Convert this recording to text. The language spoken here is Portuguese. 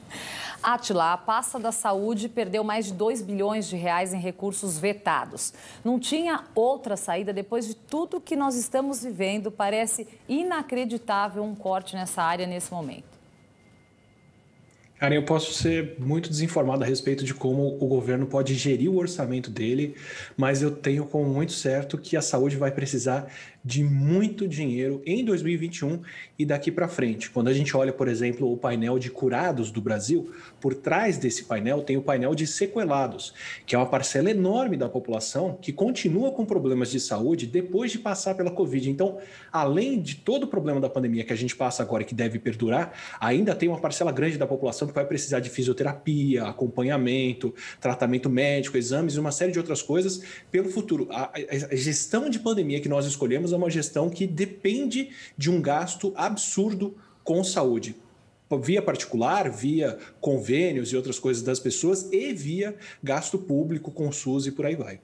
Atila, a pasta da saúde perdeu mais de 2 bilhões de reais em recursos vetados. Não tinha outra saída depois de tudo que nós estamos vivendo. Parece inacreditável um corte nessa área nesse momento. Cara, eu posso ser muito desinformado a respeito de como o governo pode gerir o orçamento dele, mas eu tenho como muito certo que a saúde vai precisar de muito dinheiro em 2021 e daqui para frente. Quando a gente olha, por exemplo, o painel de curados do Brasil, por trás desse painel tem o painel de sequelados, que é uma parcela enorme da população que continua com problemas de saúde depois de passar pela Covid. Então, além de todo o problema da pandemia que a gente passa agora e que deve perdurar, ainda tem uma parcela grande da população população que vai precisar de fisioterapia, acompanhamento, tratamento médico, exames e uma série de outras coisas pelo futuro. A, a gestão de pandemia que nós escolhemos é uma gestão que depende de um gasto absurdo com saúde via particular, via convênios e outras coisas das pessoas e via gasto público com SUS e por aí vai.